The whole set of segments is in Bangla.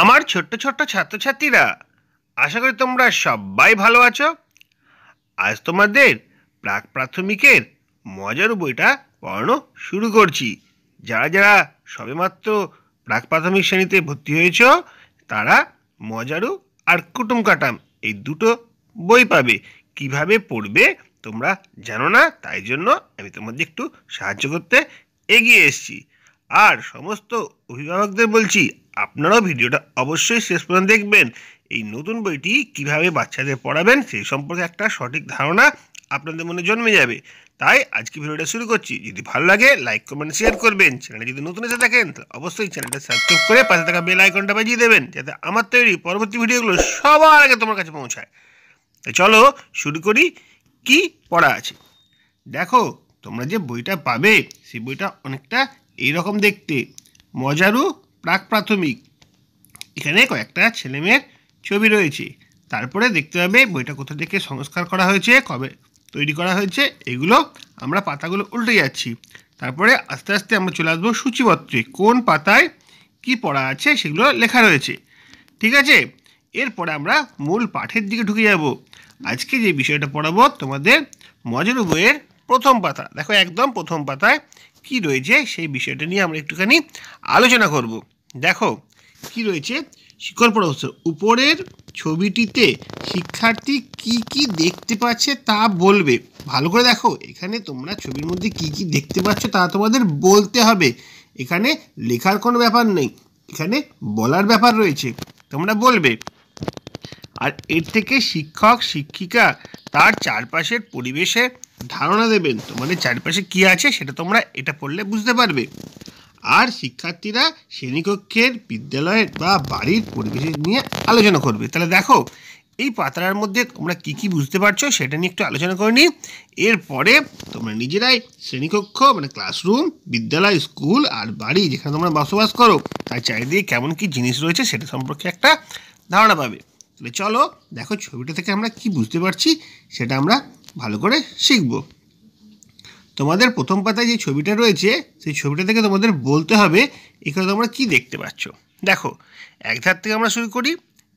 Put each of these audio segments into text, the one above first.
আমার ছোট্ট ছোট্ট ছাত্রছাত্রীরা আশা করি তোমরা সবাই ভালো আছো আজ তোমাদের প্রাক প্রাথমিকের মজার বইটা পড়ানো শুরু করছি যারা যারা সবেমাত্র প্রাক প্রাথমিক শ্রেণীতে ভর্তি হয়েছ তারা মজারু আর কুটুম কাটাম এই দুটো বই পাবে কিভাবে পড়বে তোমরা জানো না তাই জন্য আমি তোমাদের একটু সাহায্য করতে এগিয়ে এসেছি আর সমস্ত অভিভাবকদের বলছি আপনারাও ভিডিওটা অবশ্যই শেষ পর্যন্ত দেখবেন এই নতুন বইটি কিভাবে বাচ্চাদের পড়াবেন সেই সম্পর্কে একটা সঠিক ধারণা আপনাদের মনে জন্মে যাবে তাই আজকে ভিডিওটা শুরু করছি যদি ভালো লাগে লাইক কমেন্ট শেয়ার করবেন চ্যানেলে যদি নতুন এসে থাকেন অবশ্যই চ্যানেলটা সাবস্ক্রাইব করে পাশে থাকা বেল আইকনটা বাজিয়ে দেবেন যাতে আমার তৈরি পরবর্তী ভিডিওগুলো সবার আগে তোমার কাছে পৌঁছায় তাই চলো শুরু করি কি পড়া আছে দেখো তোমরা যে বইটা পাবে সেই বইটা অনেকটা রকম দেখতে মজারু প্রাক প্রাথমিক এখানে কয়েকটা ছেলেমেয়ের ছবি রয়েছে তারপরে দেখতে হবে বইটা কোথা থেকে সংস্কার করা হয়েছে কবে তৈরি করা হয়েছে এগুলো আমরা পাতাগুলো উল্টে যাচ্ছি তারপরে আস্তে আস্তে আমরা চলে আসবো সূচিপত্রে কোন পাতায় কি পড়া আছে সেগুলো লেখা রয়েছে ঠিক আছে এরপরে আমরা মূল পাঠের দিকে ঢুকে যাব আজকে যে বিষয়টা পড়াবো তোমাদের মজার বইয়ের প্রথম পাতা দেখো একদম প্রথম পাতায় কি রয়েছে সেই বিষয়টা নিয়ে আমরা একটুখানি আলোচনা করব দেখো কি রয়েছে শিক্ষক প্রবস্তর উপরের ছবিটিতে শিক্ষার্থী কি কি দেখতে পাচ্ছে তা বলবে ভালো করে দেখো এখানে তোমরা ছবির মধ্যে কি কি দেখতে পাচ্ছ তা তোমাদের বলতে হবে এখানে লেখার কোনো ব্যাপার নেই এখানে বলার ব্যাপার রয়েছে তোমরা বলবে আর এর থেকে শিক্ষক শিক্ষিকা তার চারপাশের পরিবেশে ধারণা দেবেন তো মানে চারপাশে কি আছে সেটা তোমরা এটা পড়লে বুঝতে পারবে আর শিক্ষার্থীরা শ্রেণীকক্ষের বিদ্যালয়ের বা বাড়ির পরিবেশ নিয়ে আলোচনা করবে তাহলে দেখো এই পাতার মধ্যে তোমরা কি কি বুঝতে পারছো সেটা নিয়ে একটু আলোচনা করে নিই এরপরে তোমরা নিজেরাই শ্রেণীকক্ষ মানে ক্লাসরুম বিদ্যালয় স্কুল আর বাড়ি যেখানে তোমরা বসবাস করো তার চারিদিকে কেমন কি জিনিস রয়েছে সেটা সম্পর্কে একটা ধারণা পাবে তাহলে চলো দেখো ছবিটা থেকে আমরা কি বুঝতে পারছি সেটা আমরা ভালো করে শিখব তোমাদের প্রথম পাতায় যে ছবিটা রয়েছে সেই ছবিটা থেকে তোমাদের বলতে হবে এখানে তোমরা কি দেখতে পাচ্ছ দেখো এক ধার থেকে আমরা শুরু করি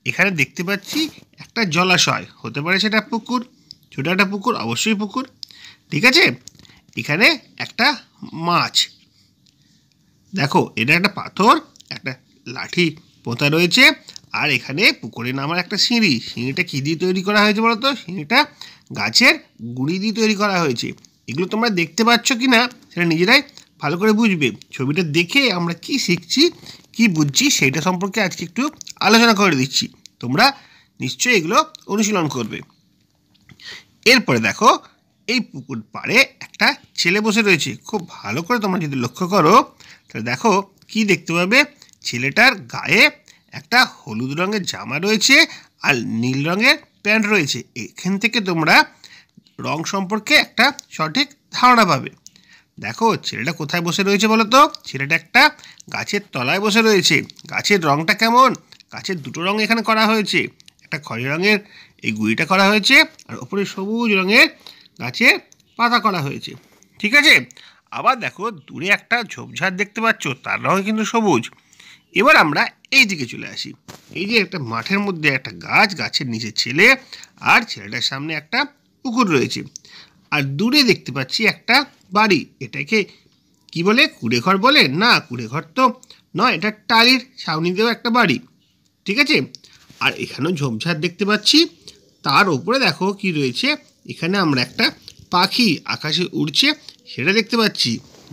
এখানে দেখতে পাচ্ছি একটা জলাশয় হতে পারে সেটা পুকুর ছোটো একটা পুকুর অবশ্যই পুকুর ঠিক আছে এখানে একটা মাছ দেখো এটা একটা পাথর একটা লাঠি পোঁতা রয়েছে আর এখানে পুকুরে নামার একটা সিঁড়ি সিঁড়িটা কী দিয়ে তৈরি করা হয়েছে বলতো সিঁড়িটা গাছের গুঁড়ি দিয়ে তৈরি করা হয়েছে এগুলো তোমরা দেখতে পাচ্ছ কি না সেটা নিজেরাই ভালো করে বুঝবে ছবিটা দেখে আমরা কি শিখছি কি বুঝছি সেইটা সম্পর্কে আজকে একটু আলোচনা করে দিচ্ছি তোমরা নিশ্চয়ই এগুলো অনুশীলন করবে এরপরে দেখো এই পুকুর পাড়ে একটা ছেলে বসে রয়েছে খুব ভালো করে তোমরা যদি লক্ষ্য করো তাহলে দেখো কি দেখতে পাবে ছেলেটার গায়ে একটা হলুদ রঙের জামা রয়েছে আর নীল রঙের প্যান্ট রয়েছে এখান থেকে তোমরা রং সম্পর্কে একটা সঠিক ধারণা পাবে দেখো ছেলেটা কোথায় বসে রয়েছে বলো তো ছেলেটা একটা গাছের তলায় বসে রয়েছে গাছের রংটা কেমন গাছের দুটো রং এখানে করা হয়েছে একটা খয়েরি রঙের এই গুড়িটা করা হয়েছে আর ওপরে সবুজ রঙের গাছের পাতা করা হয়েছে ঠিক আছে আবার দেখো দূরে একটা ঝোপঝাড় দেখতে পাচ্ছ তার রং কিন্তু সবুজ এবার আমরা এই দিকে চলে আসি এই যে একটা মাঠের মধ্যে একটা গাছ গাছের নিচে ছেলে আর ছেলেটার সামনে একটা পুকুর রয়েছে আর দূরে দেখতে পাচ্ছি একটা বাড়ি এটাকে কি বলে কুড়েঘর বলে না কুড়েঘর তো নয় এটা টালির ছাউনি দেওয়া একটা বাড়ি ঠিক আছে আর এখানেও ঝোপঝাড় দেখতে পাচ্ছি তার উপরে দেখো কি রয়েছে এখানে আমরা একটা পাখি আকাশে উড়ছে সেটা দেখতে পাচ্ছি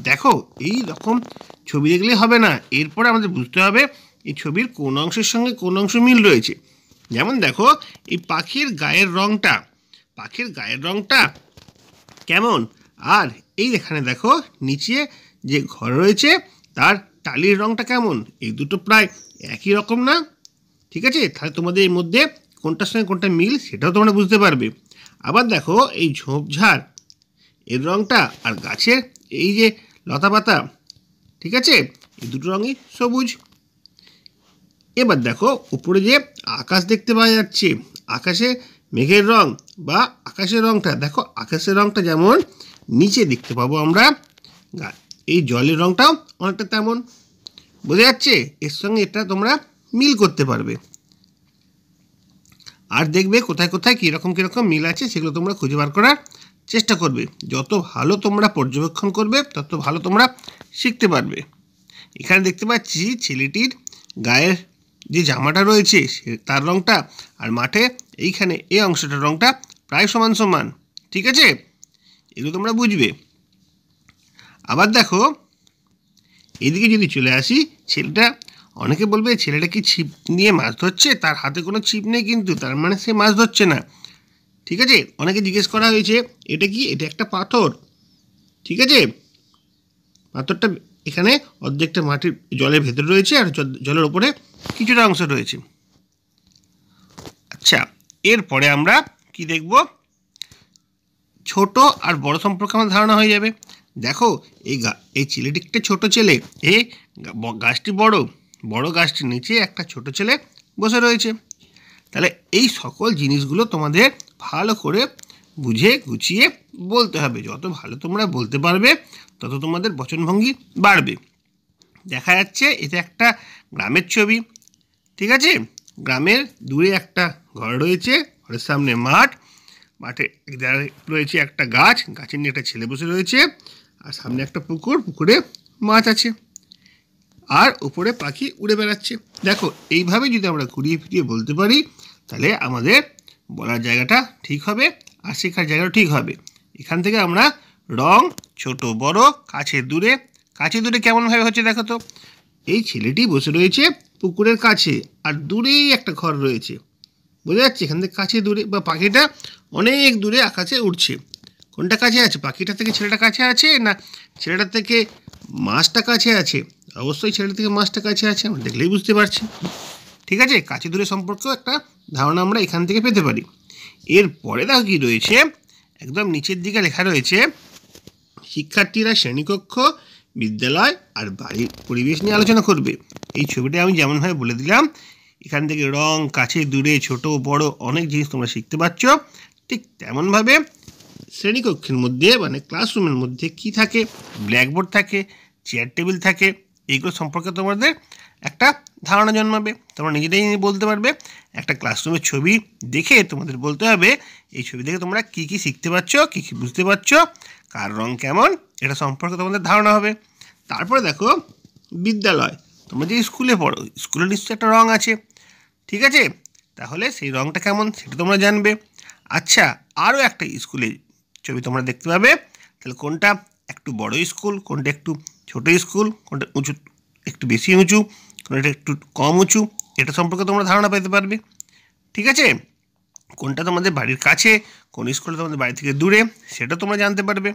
দেখো এই রকম ছবি দেখলেই হবে না এরপরে আমাদের বুঝতে হবে এই ছবির কোন অংশের সঙ্গে কোন অংশ মিল রয়েছে যেমন দেখো এই পাখির গায়ের রঙটা পাখির গায়ের রঙটা কেমন আর এই এখানে দেখো নিচে যে ঘর রয়েছে তার টালির রঙটা কেমন এই দুটো প্রায় একই রকম না ঠিক আছে তাহলে তোমাদের এর মধ্যে কোনটার সঙ্গে কোনটা মিল সেটাও তোমরা বুঝতে পারবে আবার দেখো এই ঝোপঝাড় এর রঙটা আর গাছের এই যে লতা পাতা ঠিক আছে এই দুটো রঙই সবুজ এবার দেখো উপরে যে আকাশ দেখতে পাওয়া যাচ্ছে আকাশে মেঘের রং বা আকাশের রংটা দেখো আকাশের রংটা যেমন নিচে দেখতে পাবো আমরা এই জলের রংটাও অনেকটা তেমন বোঝা যাচ্ছে এর সঙ্গে এটা তোমরা মিল করতে পারবে আর দেখবে কোথায় কোথায় কীরকম কীরকম মিল আছে সেগুলো তোমরা খুঁজে বার করার চেষ্টা করবে যত ভালো তোমরা পর্যবেক্ষণ করবে তত ভালো তোমরা শিখতে পারবে এখানে দেখতে পাচ্ছি ছেলেটির গায়ের যে জামাটা রয়েছে তার রঙটা আর মাঠে এইখানে এই অংশটার রঙটা প্রায় সমান সমান ঠিক আছে এগুলো তোমরা বুঝবে আবার দেখো এদিকে যদি চলে আসি ছেলেটা অনেকে বলবে ছেলেটা কি ছিপ নিয়ে মাছ ধরছে তার হাতে কোনো ছিপ নেই কিন্তু তার মানে সে মাছ ধরছে না ঠিক আছে অনেকে জিজ্ঞেস করা হয়েছে এটা কি এটা একটা পাথর ঠিক আছে পাথরটা এখানে অর্ধেকটা মাটির জলের ভেতরে রয়েছে আর জলের ওপরে কিছুটা অংশ রয়েছে আচ্ছা এরপরে আমরা কি দেখব ছোট আর বড় সম্পর্কে আমার ধারণা হয়ে যাবে দেখো এই গা এই চিলেটিকটা ছোট ছেলে এ গাছটি বড় বড় গাছটির নিচে একটা ছোট ছেলে বসে রয়েছে তাহলে এই সকল জিনিসগুলো তোমাদের ভালো করে বুঝে গুছিয়ে বলতে হবে যত ভালো তোমরা বলতে পারবে তত তোমাদের বচনভঙ্গি বাড়বে দেখা যাচ্ছে এটা একটা গ্রামের ছবি ঠিক আছে গ্রামের দূরে একটা ঘর রয়েছে ঘরের সামনে মাঠ মাঠে রয়েছে একটা গাছ গাছের নিয়ে একটা ছেলে বসে রয়েছে আর সামনে একটা পুকুর পুকুরে মাছ আছে আর উপরে পাখি উড়ে বেড়াচ্ছে দেখো এইভাবে যদি আমরা ঘুরিয়ে ফিরিয়ে বলতে পারি তাহলে আমাদের বলার জায়গাটা ঠিক হবে আর শেখার জায়গাটা ঠিক হবে এখান থেকে আমরা রং ছোট বড় কাছে দূরে কাছে দূরে কেমনভাবে হচ্ছে দেখো তো এই ছেলেটি বসে রয়েছে পুকুরের কাছে আর দূরেই একটা ঘর রয়েছে বোঝা যাচ্ছে এখান থেকে কাছে দূরে বা পাখিটা অনেক দূরে আকাশে উঠছে কোনটা কাছে আছে পাখিটা থেকে ছেলেটা কাছে আছে না ছেলেটা থেকে মাছটা কাছে আছে অবশ্যই ছেলেটা থেকে মাছটা কাছে আছে আমরা দেখলেই বুঝতে পারছি ঠিক আছে কাছে দূরে সম্পর্কেও একটা ধারণা আমরা এখান থেকে পেতে পারি এর পরে দেখো কী রয়েছে একদম নিচের দিকে লেখা রয়েছে শিক্ষার্থীরা শ্রেণীকক্ষ বিদ্যালয় আর বাড়ির পরিবেশ নিয়ে আলোচনা করবে এই ছবিটা আমি যেমনভাবে বলে দিলাম এখান থেকে রং কাছে দূরে ছোট বড় অনেক জিনিস তোমরা শিখতে পারছ ঠিক তেমনভাবে শ্রেণীকক্ষের মধ্যে মানে ক্লাসরুমের মধ্যে কি থাকে ব্ল্যাকবোর্ড থাকে চেয়ার টেবিল থাকে এইগুলো সম্পর্কে তোমাদের একটা ধারণা জন্মাবে তোমরা নিজেরাই বলতে পারবে একটা ক্লাসরুমের ছবি দেখে তোমাদের বলতে হবে এই ছবি দেখে তোমরা কি কি শিখতে পারছো কী কী বুঝতে পারছো কার রং কেমন এটা সম্পর্কে তোমাদের ধারণা হবে তারপরে দেখো বিদ্যালয় তোমরা যে স্কুলে পড়ো স্কুলে নিশ্চয়ই একটা রং আছে ঠিক আছে তাহলে সেই রংটা কেমন সেটা তোমরা জানবে আচ্ছা আরও একটা স্কুলে ছবি তোমরা দেখতে পাবে তাহলে কোনটা একটু বড় স্কুল কোনটা একটু ছোটো স্কুল কোনটা উঁচু একটু বেশি উঁচু কোনটা একটু কম উঁচু এটা সম্পর্কে তোমরা ধারণা পেতে পারবে ঠিক আছে কোনটা তোমাদের বাড়ির কাছে কোন স্কুলটা তোমাদের বাড়ি থেকে দূরে সেটা তোমরা জানতে পারবে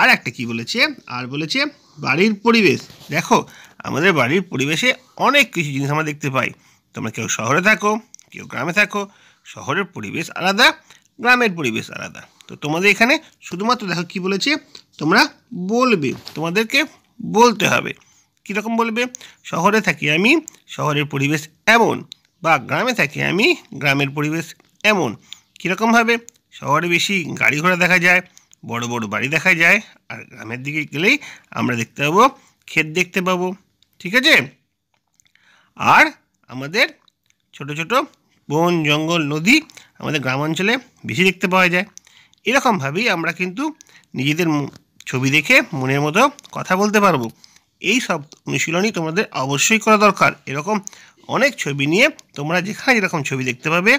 আর একটা কি বলেছে আর বলেছে বাড়ির পরিবেশ দেখো আমাদের বাড়ির পরিবেশে অনেক কিছু জিনিস আমরা দেখতে পাই তোমরা কেউ শহরে থাকো কেউ গ্রামে থাকো শহরের পরিবেশ আলাদা গ্রামের পরিবেশ আলাদা তো তোমাদের এখানে শুধুমাত্র দেখো কি বলেছে তোমরা বলবে তোমাদেরকে বলতে হবে কীরকম বলবে শহরে থাকি আমি শহরের পরিবেশ এমন বা গ্রামে থাকি আমি গ্রামের পরিবেশ এমন কীরকমভাবে শহরে বেশি গাড়ি ঘোড়া দেখা যায় বড় বড় বাড়ি দেখা যায় আর গ্রামের দিকে গেলেই আমরা দেখতে পাবো ক্ষেত দেখতে পাবো ঠিক আছে আর আমাদের ছোট ছোট বন জঙ্গল নদী আমাদের গ্রামাঞ্চলে বেশি দেখতে পাওয়া যায় এরকমভাবেই আমরা কিন্তু নিজেদের ছবি দেখে মনের মতো কথা বলতে পারবো এই সব অনুশীলনী তোমাদের অবশ্যই করা দরকার এরকম অনেক ছবি নিয়ে তোমরা যেখানে যেরকম ছবি দেখতে পাবে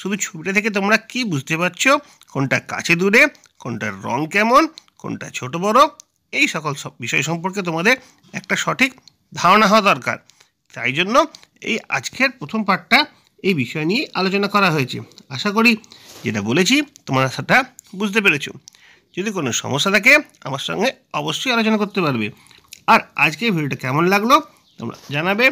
শুধু ছবিটা থেকে তোমরা কি বুঝতে পারছো কোনটা কাছে দূরে কোনটার রং কেমন কোনটা ছোট বড় এই সকল সব বিষয় সম্পর্কে তোমাদের একটা সঠিক ধারণা হওয়া দরকার তাই জন্য এই আজকের প্রথম পার্টটা এই বিষয় নিয়ে আলোচনা করা হয়েছে আশা করি যেটা বলেছি তোমরা সেটা বুঝতে পেরেছো যদি কোনো সমস্যা থাকে আমার সঙ্গে অবশ্যই আলোচনা করতে পারবে আর আজকে ভিডিওটা কেমন লাগলো তোমরা জানাবে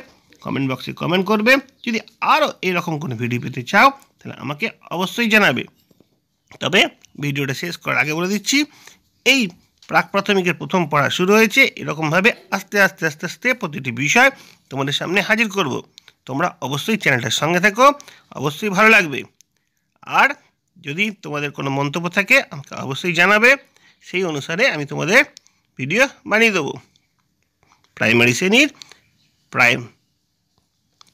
কমেন্ট বক্সে কমেন্ট করবে যদি আরও এরকম কোনো ভিডিও পেতে চাও তাহলে আমাকে অবশ্যই জানাবে তবে ভিডিওটা শেষ করার আগে বলে দিচ্ছি এই প্রাক প্রাথমিকের প্রথম পড়া শুরু হয়েছে এরকমভাবে আস্তে আস্তে আস্তে আস্তে প্রতিটি বিষয় তোমাদের সামনে হাজির করব তোমরা অবশ্যই চ্যানেলটার সঙ্গে থাকো অবশ্যই ভালো লাগবে আর যদি তোমাদের কোনো মন্তব্য থাকে আমাকে অবশ্যই জানাবে সেই অনুসারে আমি তোমাদের ভিডিও বানিয়ে দেবো প্রাইমারি শ্রেণীর প্রাইম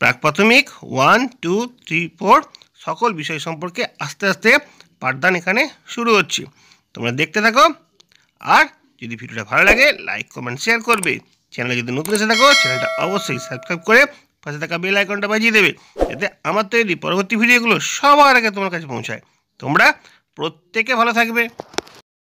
প্রাক প্রাথমিক ওয়ান টু থ্রি ফোর সকল বিষয় সম্পর্কে আস্তে আস্তে পাঠদান এখানে শুরু হচ্ছে তোমরা দেখতে থাকো আর যদি ভিডিওটা ভালো লাগে লাইক কমেন্ট শেয়ার করবে চ্যানেলে যদি নতুন এসে থাকো চ্যানেলটা অবশ্যই সাবস্ক্রাইব করে পাশে থাকা বেল আইকনটা বাজিয়ে দেবে যাতে আমার তৈরি পরবর্তী ভিডিওগুলো সবার আগে তোমার কাছে পৌঁছায় তোমরা প্রত্যেকে ভালো থাকবে